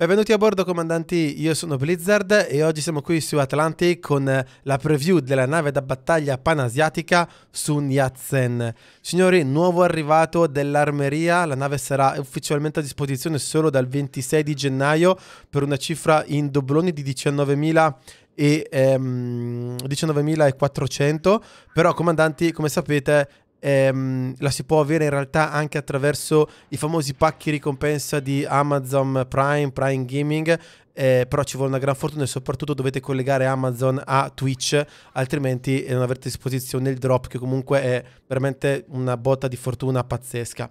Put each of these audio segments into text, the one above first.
Benvenuti a bordo comandanti, io sono Blizzard e oggi siamo qui su Atlantic con la preview della nave da battaglia panasiatica Sun Yat-sen. Signori, nuovo arrivato dell'armeria, la nave sarà ufficialmente a disposizione solo dal 26 di gennaio per una cifra in dobloni di 19.000 e ehm, 19.400 però comandanti come sapete ehm, la si può avere in realtà anche attraverso i famosi pacchi ricompensa di Amazon Prime, Prime Gaming, eh, però ci vuole una gran fortuna e soprattutto dovete collegare Amazon a Twitch, altrimenti eh, non avrete a disposizione il drop che comunque è veramente una botta di fortuna pazzesca.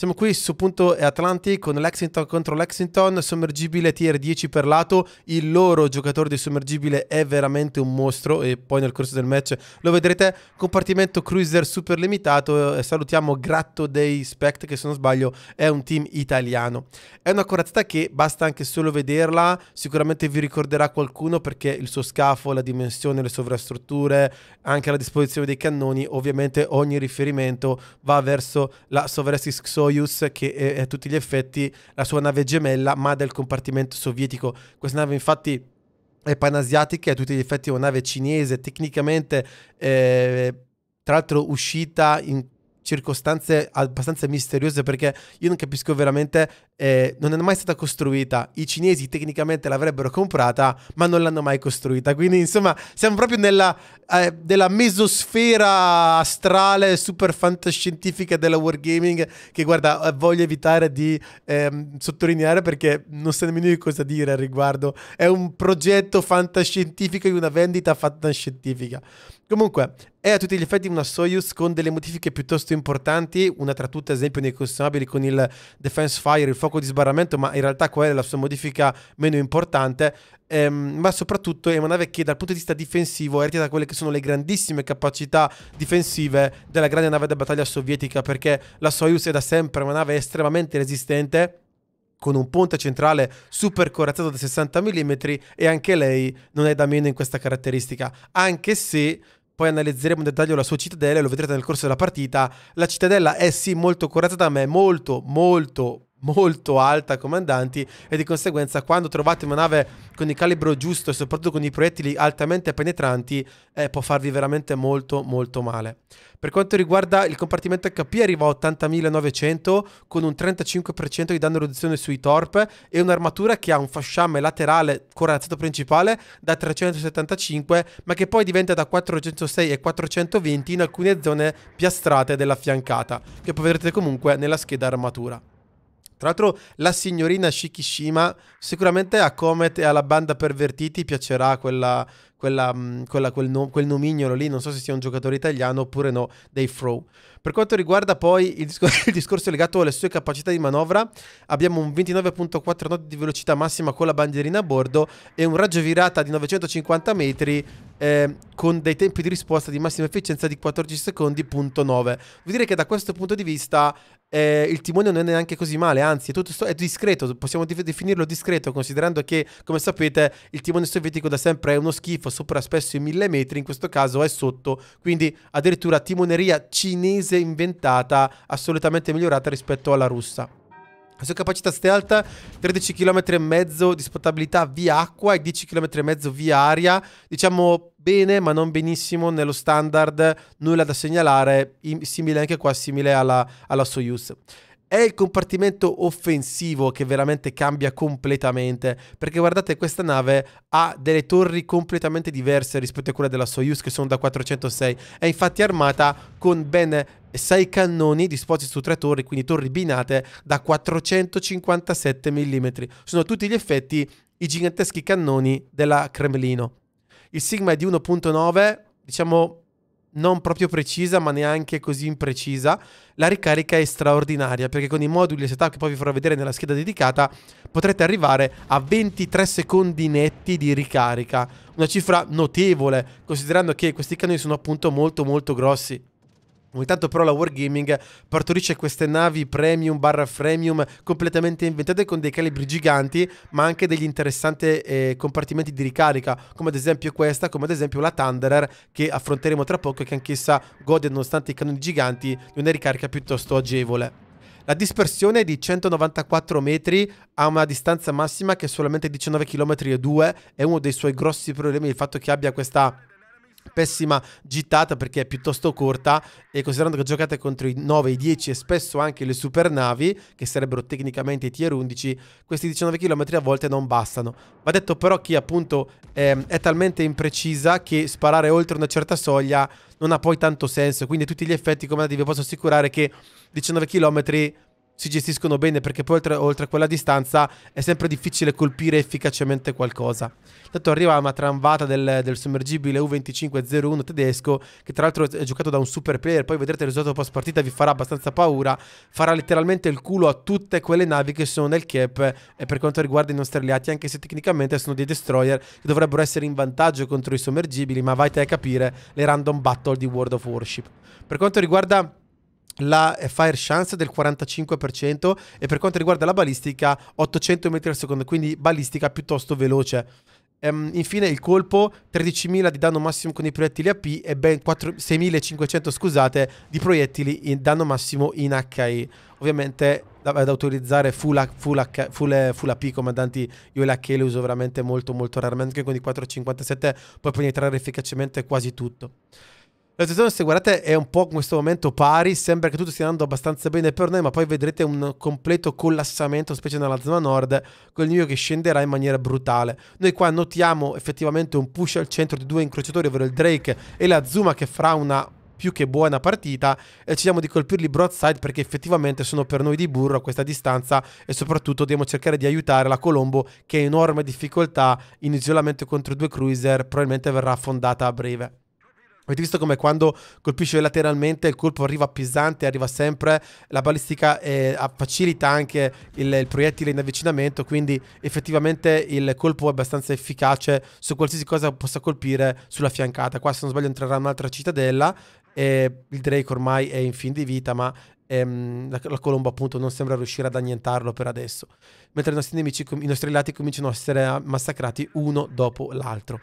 Siamo qui su punto Atlanti con Lexington contro Lexington, sommergibile tier 10 per lato, il loro giocatore di sommergibile è veramente un mostro e poi nel corso del match lo vedrete, compartimento cruiser super limitato, eh, salutiamo Gratto dei Spect che se non sbaglio è un team italiano. È una corazzata che basta anche solo vederla sicuramente vi ricorderà qualcuno perché il suo scafo, la dimensione, le sovrastrutture, anche la disposizione dei cannoni, ovviamente ogni riferimento va verso la Sovereign Soyuz che è a tutti gli effetti la sua nave gemella ma del compartimento sovietico. Questa nave infatti è panasiatica, è a tutti gli effetti una nave cinese, tecnicamente eh, tra l'altro uscita in circostanze abbastanza misteriose perché io non capisco veramente, eh, non è mai stata costruita. I cinesi tecnicamente l'avrebbero comprata, ma non l'hanno mai costruita. Quindi, insomma, siamo proprio nella eh, della mesosfera astrale super fantascientifica della wargaming che, guarda, eh, voglio evitare di ehm, sottolineare perché non so nemmeno io cosa dire al riguardo. È un progetto fantascientifico di una vendita fantascientifica. Comunque, è a tutti gli effetti una Soyuz con delle modifiche piuttosto importanti, una tra tutte ad esempio nei consumabili con il Defense Fire, il fuoco di sbarramento, ma in realtà quella è la sua modifica meno importante, ehm, ma soprattutto è una nave che dal punto di vista difensivo è da quelle che sono le grandissime capacità difensive della grande nave da battaglia sovietica, perché la Soyuz è da sempre una nave estremamente resistente, con un ponte centrale super corazzato da 60 mm e anche lei non è da meno in questa caratteristica, anche se poi analizzeremo in dettaglio la sua cittadella e lo vedrete nel corso della partita. La cittadella è sì molto curata da me, molto molto molto alta comandanti e di conseguenza quando trovate una nave con il calibro giusto e soprattutto con i proiettili altamente penetranti eh, può farvi veramente molto molto male. Per quanto riguarda il compartimento HP arriva a 80.900 con un 35% di danno riduzione sui torp e un'armatura che ha un fasciame laterale corazzato principale da 375 ma che poi diventa da 406 e 420 in alcune zone piastrate della fiancata che poi vedrete comunque nella scheda armatura. Tra l'altro la signorina Shikishima sicuramente a Comet e alla banda pervertiti piacerà quella, quella, mm, quella, quel, no, quel, nomignolo lì, non so se sia un giocatore italiano oppure no, dei Throw. Per quanto riguarda poi il, discor- il discorso legato alle sue capacità di manovra, abbiamo un 29.4 nodi di velocità massima con la bandierina a bordo e un raggio virata di 950 metri eh, con dei tempi di risposta di massima efficienza di 14 secondi, punto 9. Vuol dire che da questo punto di vista eh, il timone non è neanche così male, anzi è, tutto è discreto, possiamo dif- definirlo discreto considerando che, come sapete, il timone sovietico da sempre è uno schifo, sopra spesso i 1000 metri, in questo caso è sotto, quindi addirittura timoneria cinese inventata, assolutamente migliorata rispetto alla russa. La sua capacità stealth 13 km e mezzo di spottabilità via acqua e 10 km e mezzo via aria. Diciamo bene, ma non benissimo nello standard, nulla da segnalare, simile anche qua, simile alla, alla Soyuz. È il compartimento offensivo che veramente cambia completamente, perché guardate questa nave ha delle torri completamente diverse rispetto a quelle della Soyuz che sono da 406, è infatti armata con ben 6 cannoni disposti su tre torri, quindi torri binate da 457 mm. Sono tutti gli effetti i giganteschi cannoni della Cremlino. Il Sigma è di 1.9, diciamo non proprio precisa, ma neanche così imprecisa, la ricarica è straordinaria perché con i moduli e setup che poi vi farò vedere nella scheda dedicata potrete arrivare a 23 secondi netti di ricarica, una cifra notevole considerando che questi cannoni sono appunto molto molto grossi. Ogni tanto però la Wargaming partorisce queste navi premium barra freemium completamente inventate con dei calibri giganti ma anche degli interessanti eh, compartimenti di ricarica come ad esempio questa, come ad esempio la Thunderer che affronteremo tra poco e che anch'essa gode nonostante i canoni giganti di una ricarica piuttosto agevole. La dispersione è di 194 metri a una distanza massima che è solamente 19 km è uno dei suoi grossi problemi il fatto che abbia questa pessima gittata perché è piuttosto corta e considerando che giocate contro i 9, i 10 e spesso anche le super navi che sarebbero tecnicamente i tier 11 questi 19 km a volte non bastano va detto però che appunto ehm, è talmente imprecisa che sparare oltre una certa soglia non ha poi tanto senso quindi a tutti gli effetti come vi posso assicurare che 19 km si gestiscono bene perché poi oltre, oltre, quella distanza è sempre difficile colpire efficacemente qualcosa. Tanto arriva una tramvata del, del sommergibile U2501 tedesco che tra l'altro è giocato da un super player, poi vedrete il risultato post partita vi farà abbastanza paura, farà letteralmente il culo a tutte quelle navi che sono nel cap e per quanto riguarda i nostri alleati anche se tecnicamente sono dei destroyer che dovrebbero essere in vantaggio contro i sommergibili ma vai te a capire le random battle di World of Warship. Per quanto riguarda la fire chance del 45% e per quanto riguarda la balistica 800 metri al secondo, quindi balistica piuttosto veloce. Um, infine il colpo 13.000 di danno massimo con i proiettili AP e ben 4, 6.500 scusate di proiettili in danno massimo in HI. Ovviamente da, da autorizzare full, full, full, full, AP comandanti io e la le uso veramente molto molto raramente, con i 4.57 puoi penetrare efficacemente quasi tutto. La situazione, se guardate, è un po' in questo momento pari, sembra che tutto stia andando abbastanza bene per noi, ma poi vedrete un completo collassamento, specie nella zona nord, con il New che scenderà in maniera brutale. Noi qua notiamo effettivamente un push al centro di due incrociatori, ovvero il Drake e la Zuma che farà una più che buona partita e decidiamo di colpirli broadside perché effettivamente sono per noi di burro a questa distanza e soprattutto dobbiamo cercare di aiutare la Colombo che ha enorme difficoltà in isolamento contro due cruiser probabilmente verrà affondata a breve. Avete visto come quando colpisce lateralmente il colpo arriva pesante, arriva sempre, la balistica eh, facilita anche il, il, proiettile in avvicinamento, quindi effettivamente il colpo è abbastanza efficace su qualsiasi cosa possa colpire sulla fiancata. Qua se non sbaglio entrerà un'altra cittadella e il Drake ormai è in fin di vita, ma ehm, la, la colomba appunto non sembra riuscire ad annientarlo per adesso mentre i nostri nemici, i nostri alleati cominciano a essere ah, massacrati uno dopo l'altro.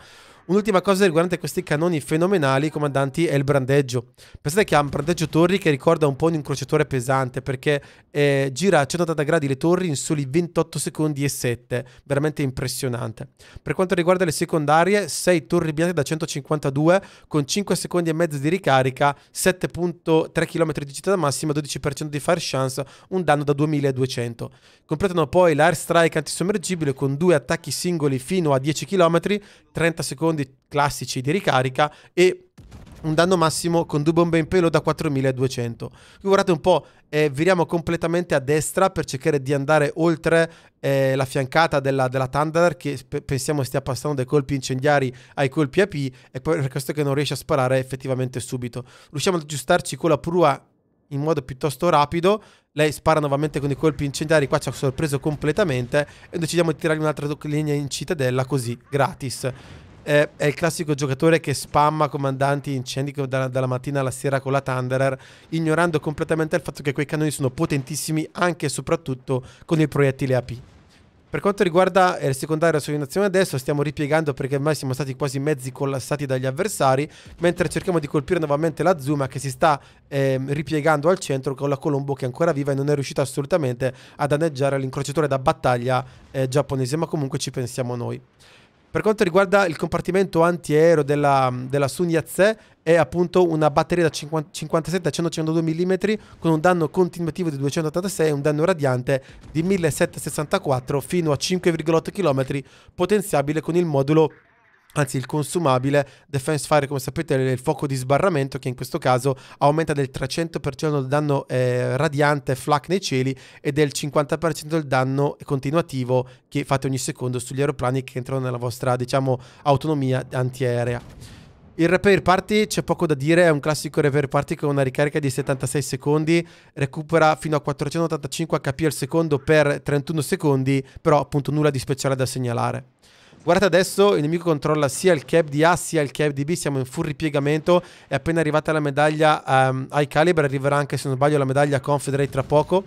Un'ultima cosa riguardante questi cannoni fenomenali, comandanti, è il brandeggio. Pensate che ha un brandeggio torri che ricorda un po' un incrociatore pesante, perché eh, gira a 180 gradi le torri in soli 28 secondi e 7. Veramente impressionante. Per quanto riguarda le secondarie, 6 torri bianche da 152, con 5 secondi e mezzo di ricarica, 7.3 km di città massima, 12% di fire chance, un danno da 2200. Completano poi l'airstrike antisommergibile con due attacchi singoli fino a 10 km, 30 secondi classici di ricarica e un danno massimo con due bombe in pelo da 4200. Guardate un po', eh, viriamo completamente a destra per cercare di andare oltre eh, la fiancata della, della Thunder che pensiamo stia passando dai colpi incendiari ai colpi AP e poi per questo che non riesce a sparare effettivamente subito. Riusciamo ad aggiustarci con la prua in modo piuttosto rapido lei spara nuovamente con i colpi incendiari, qua ci ha sorpreso completamente e decidiamo di tirargli un'altra linea in cittadella così, gratis. Eh, è il classico giocatore che spamma comandanti incendi da, dalla mattina alla sera con la Thunderer, ignorando completamente il fatto che quei cannoni sono potentissimi anche e soprattutto con il proiettile AP. Per quanto riguarda eh, il secondario sulla nazione adesso stiamo ripiegando perché ormai siamo stati quasi mezzi collassati dagli avversari, mentre cerchiamo di colpire nuovamente la Zuma che si sta eh, ripiegando al centro con la Colombo che è ancora viva e non è riuscita assolutamente a danneggiare l'incrociatore da battaglia eh, giapponese, ma comunque ci pensiamo noi. Per quanto riguarda il compartimento antiaereo della, della Sun Yat-se, è appunto una batteria da 50, 57 a 152 mm con un danno continuativo di 286 e un danno radiante di 1764 fino a 5,8 km potenziabile con il modulo anzi il consumabile Defense Fire come sapete è il fuoco di sbarramento che in questo caso aumenta del 300% il danno eh, radiante flak nei cieli e del 50% il danno continuativo che fate ogni secondo sugli aeroplani che entrano nella vostra diciamo autonomia antiaerea il repair party c'è poco da dire, è un classico repair party con una ricarica di 76 secondi, recupera fino a 485 HP al secondo per 31 secondi, però appunto nulla di speciale da segnalare. Guardate adesso, il nemico controlla sia il cap di A sia il cap di B, siamo in full ripiegamento e appena arrivata la medaglia um, high caliber arriverà anche se non sbaglio la medaglia confederate tra poco.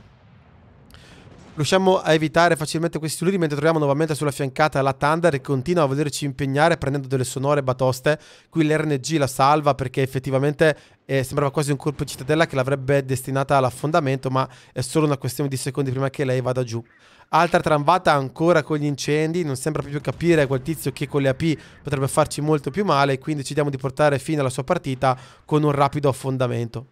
Riusciamo a evitare facilmente questi studi mentre troviamo nuovamente sulla fiancata la Thunder e continua a volerci impegnare prendendo delle sonore batoste. Qui l'RNG la salva perché effettivamente eh, sembrava quasi un colpo di cittadella che l'avrebbe destinata all'affondamento ma è solo una questione di secondi prima che lei vada giù. Altra tramvata ancora con gli incendi. Non sembra proprio capire quel tizio che con le AP potrebbe farci molto più male. Quindi decidiamo di portare fine alla sua partita con un rapido affondamento.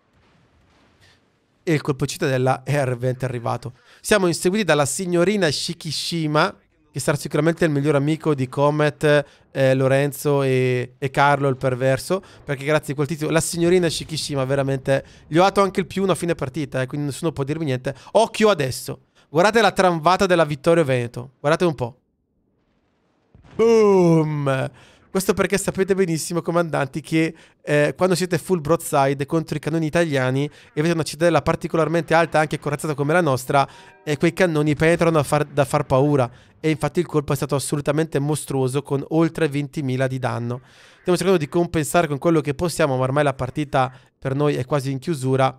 E il colpo cittadella è arrivato. Siamo inseguiti dalla signorina Shikishima che sarà sicuramente il miglior amico di Comet, eh, Lorenzo e, e, Carlo il perverso, perché grazie a quel tizio, la signorina Shikishima veramente, gli ho dato anche il più una fine partita, eh, quindi nessuno può dirmi niente. Occhio adesso! Guardate la tramvata della Vittorio Veneto. Guardate un po'. Boom! Questo perché sapete benissimo, comandanti, che eh, quando siete full broadside contro i cannoni italiani e avete una cittadella particolarmente alta, anche corazzata come la nostra, eh, quei cannoni penetrano far, da far paura. E infatti il colpo è stato assolutamente mostruoso, con oltre 20.000 di danno. Stiamo cercando di compensare con quello che possiamo, ma ormai la partita per noi è quasi in chiusura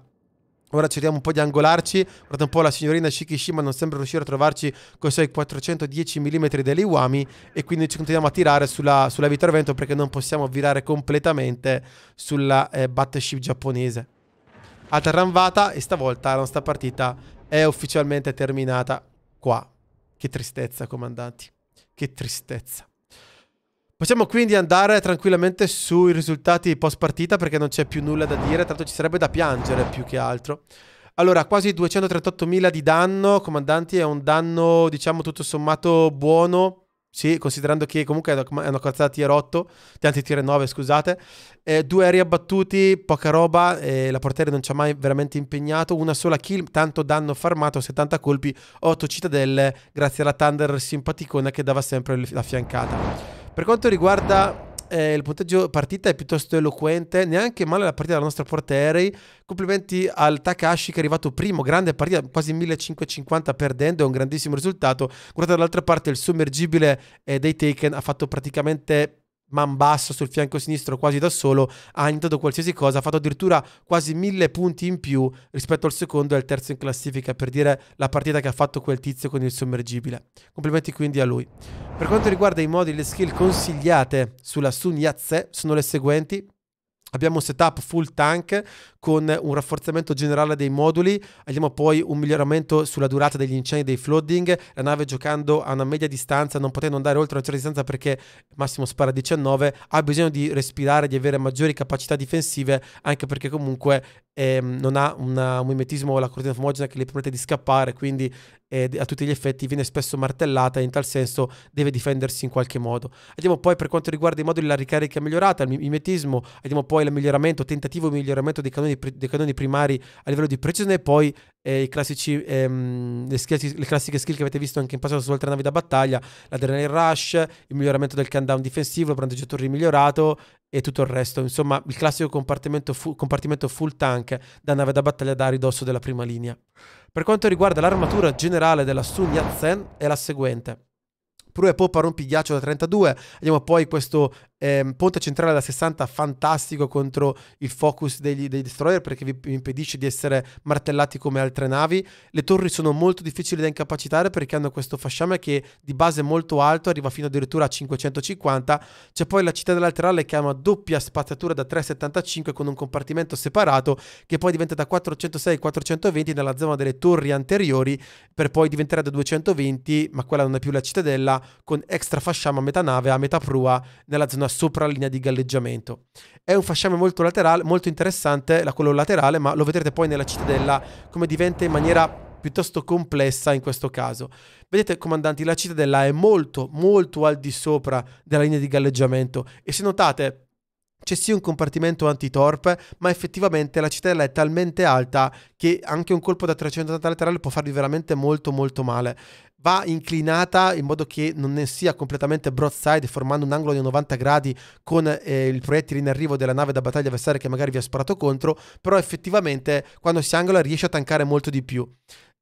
Ora cerchiamo un po' di angolarci, guarda un po' la signorina Shikishima non sembra riuscire a trovarci con i suoi 410 mm delle Iwami e quindi ci continuiamo a tirare sulla, sulla vita al vento perché non possiamo virare completamente sulla eh, battleship giapponese. Altra ramvata e stavolta la nostra partita è ufficialmente terminata qua. Che tristezza comandanti, che tristezza. Possiamo quindi andare tranquillamente sui risultati post partita perché non c'è più nulla da dire, tanto ci sarebbe da piangere più che altro. Allora, quasi 238.000 di danno, comandanti, è un danno diciamo tutto sommato buono, sì, considerando che comunque è una corazzata tier 8, di anzi tier 9, scusate. Eh, due aerei abbattuti, poca roba, eh, la portiere non ci ha mai veramente impegnato, una sola kill, tanto danno farmato, 70 colpi, 8 citadelle, grazie alla Thunder simpaticona che dava sempre la fiancata. Per quanto riguarda eh, il punteggio partita è piuttosto eloquente, neanche male la partita della nostra aerei. Complimenti al Takashi che è arrivato primo, grande partita, quasi 1550 perdendo, è un grandissimo risultato. Guardate dall'altra parte il sommergibile eh, dei Taken ha fatto praticamente man basso sul fianco sinistro quasi da solo, ha intentato qualsiasi cosa, ha fatto addirittura quasi mille punti in più rispetto al secondo e al terzo in classifica, per dire la partita che ha fatto quel tizio con il sommergibile. Complimenti quindi a lui. Per quanto riguarda i modi e le skill consigliate sulla Sun Yatze, sono le seguenti. Abbiamo un setup full tank con un rafforzamento generale dei moduli, abbiamo poi un miglioramento sulla durata degli incendi e dei floating, la nave giocando a una media distanza, non potendo andare oltre una certa distanza perché massimo spara 19, ha bisogno di respirare, di avere maggiori capacità difensive, anche perché comunque ehm, non ha una, un mimetismo o la cortina fumogena che le permette di scappare, quindi eh, a tutti gli effetti viene spesso martellata e in tal senso deve difendersi in qualche modo. Vediamo poi per quanto riguarda i moduli la ricarica migliorata, il mimetismo, vediamo poi il miglioramento, tentativo di miglioramento dei canoni, dei canoni, primari a livello di precisione e poi eh, classici, ehm, le, skill, le, classiche skill che avete visto anche in passato su altre navi da battaglia, l'adrenaline rush, il miglioramento del countdown difensivo, il brandeggiatore migliorato, e tutto il resto. Insomma, il classico compartimento, fu- compartimento, full tank da nave da battaglia da ridosso della prima linea. Per quanto riguarda l'armatura generale della Sun Yat-sen è la seguente. Prue e poppa rompighiaccio da 32, abbiamo poi questo Ehm, ponte centrale da 60 fantastico contro il focus degli, dei destroyer perché vi impedisce di essere martellati come altre navi. Le torri sono molto difficili da incapacitare perché hanno questo fasciame che di base è molto alto, arriva fino addirittura a 550. C'è poi la cittadella laterale che ha una doppia spazzatura da 375 con un compartimento separato che poi diventa da 406-420 nella zona delle torri anteriori per poi diventare da 220, ma quella non è più la cittadella, con extra fasciame a metà nave a metà prua nella zona la sopralinea di galleggiamento. È un fasciame molto laterale, molto interessante, la quello laterale, ma lo vedrete poi nella cittadella come diventa in maniera piuttosto complessa in questo caso. Vedete, comandanti, la cittadella è molto, molto al di sopra della linea di galleggiamento e se notate c'è sì un compartimento antitorpe, ma effettivamente la cittadella è talmente alta che anche un colpo da 380 laterale può farvi veramente molto molto male va inclinata in modo che non ne sia completamente broadside formando un angolo di 90 gradi con eh, il proiettile in arrivo della nave da battaglia avversaria che magari vi ha sparato contro però effettivamente quando si angola riesce a tankare molto di più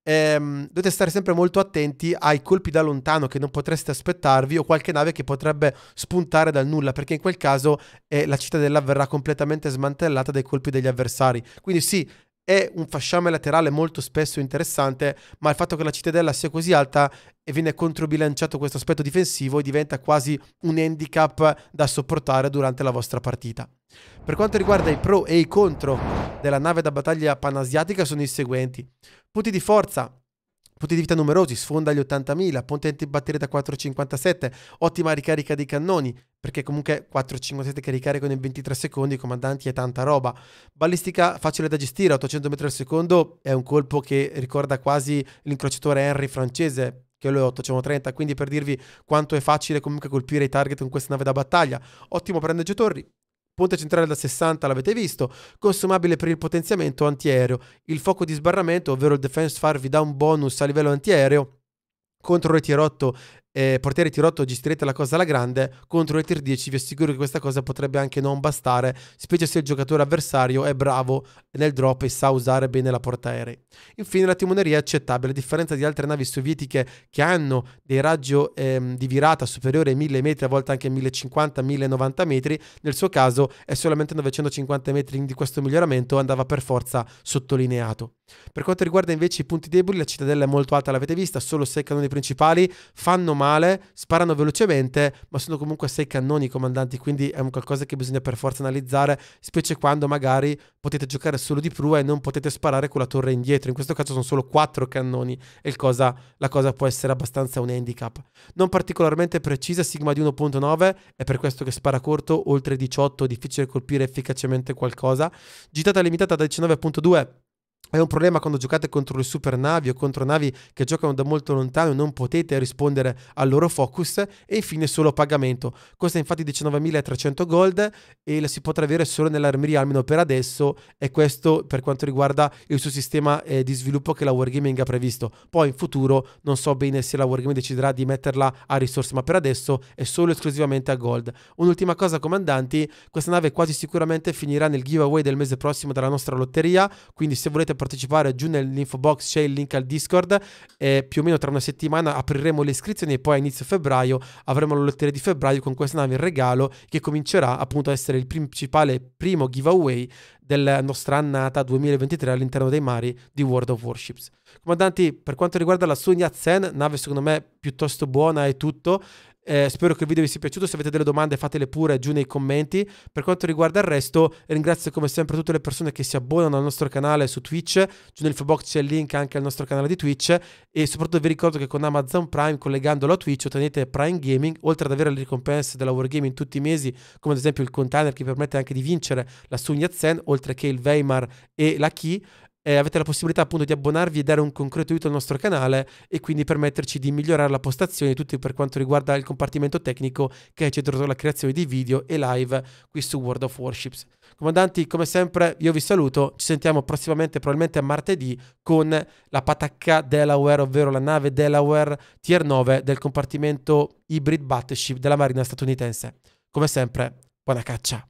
ehm, dovete stare sempre molto attenti ai colpi da lontano che non potreste aspettarvi o qualche nave che potrebbe spuntare dal nulla perché in quel caso eh, la cittadella verrà completamente smantellata dai colpi degli avversari quindi sì è un fasciame laterale molto spesso interessante, ma il fatto che la cittadella sia così alta e viene controbilanciato questo aspetto difensivo e diventa quasi un handicap da sopportare durante la vostra partita. Per quanto riguarda i pro e i contro della nave da battaglia panasiatica sono i seguenti. Punti di forza, Punti di vita numerosi, sfonda gli 80.000, potenti antibatterie da 4,57, ottima ricarica dei cannoni, perché comunque 4,57 che ricaricano in 23 secondi, comandanti è tanta roba. Ballistica facile da gestire, 800 metri al secondo, è un colpo che ricorda quasi l'incrociatore Henry francese, che lo è 830, quindi per dirvi quanto è facile comunque colpire i target con questa nave da battaglia. Ottimo per torri, Punta centrale da 60 l'avete visto, consumabile per il potenziamento antiaereo. Il fuoco di sbarramento, ovvero il defense fire, vi dà un bonus a livello antiaereo contro reti rotto eh, portiere tir gestirete la cosa alla grande, contro il tir 10 vi assicuro che questa cosa potrebbe anche non bastare, specie se il giocatore avversario è bravo nel drop e sa usare bene la portaerei. Infine la timoneria è accettabile, a differenza di altre navi sovietiche che hanno dei raggio ehm, di virata superiore ai 1000 metri, a volte anche 1050-1090 metri, nel suo caso è solamente 950 metri, quindi questo miglioramento andava per forza sottolineato. Per quanto riguarda invece i punti deboli, la cittadella è molto alta, l'avete vista, solo 6 cannoni principali, fanno male, sparano velocemente, ma sono comunque 6 cannoni i comandanti, quindi è un qualcosa che bisogna per forza analizzare, specie quando magari potete giocare solo di prua e non potete sparare con la torre indietro. In questo caso sono solo 4 cannoni e cosa, la cosa può essere abbastanza un handicap. Non particolarmente precisa, sigma di 1.9, è per questo che spara corto, oltre 18, difficile colpire efficacemente qualcosa. Gittata limitata da 19.2 è un problema quando giocate contro le super navi o contro navi che giocano da molto lontano e non potete rispondere al loro focus. E infine solo pagamento. Costa infatti 19.300 gold e la si potrà avere solo nell'armeria almeno per adesso. E questo per quanto riguarda il suo sistema eh, di sviluppo che la Wargaming ha previsto. Poi in futuro non so bene se la Wargaming deciderà di metterla a risorse, ma per adesso è solo esclusivamente a gold. Un'ultima cosa comandanti, questa nave quasi sicuramente finirà nel giveaway del mese prossimo della nostra lotteria. Quindi se volete partecipare giù nell'info box c'è il link al Discord e più o meno tra una settimana apriremo le iscrizioni e poi a inizio febbraio avremo la lotteria di febbraio con questa nave in regalo che comincerà appunto a essere il principale primo giveaway della nostra annata 2023 all'interno dei mari di World of Warships. Comandanti, per quanto riguarda la Sun Yat-sen, nave secondo me piuttosto buona e tutto, eh, spero che il video vi sia piaciuto. Se avete delle domande, fatele pure giù nei commenti. Per quanto riguarda il resto, ringrazio come sempre tutte le persone che si abbonano al nostro canale su Twitch. Giù nel info c'è il link anche al nostro canale di Twitch. E soprattutto vi ricordo che con Amazon Prime, collegandolo a Twitch, ottenete Prime Gaming, oltre ad avere le ricompense della Wargaming tutti i mesi, come ad esempio il container che permette anche di vincere la Sun Yat-sen, oltre che il Weimar e la Key eh, avete la possibilità appunto di abbonarvi e dare un concreto aiuto al nostro canale e quindi permetterci di migliorare la postazione, tutto per quanto riguarda il compartimento tecnico che è centrato alla creazione di video e live qui su World of Warships. Comandanti, come sempre io vi saluto, ci sentiamo prossimamente, probabilmente a martedì, con la patacca Delaware, ovvero la nave Delaware Tier 9 del compartimento Hybrid Battleship della Marina statunitense. Come sempre, buona caccia!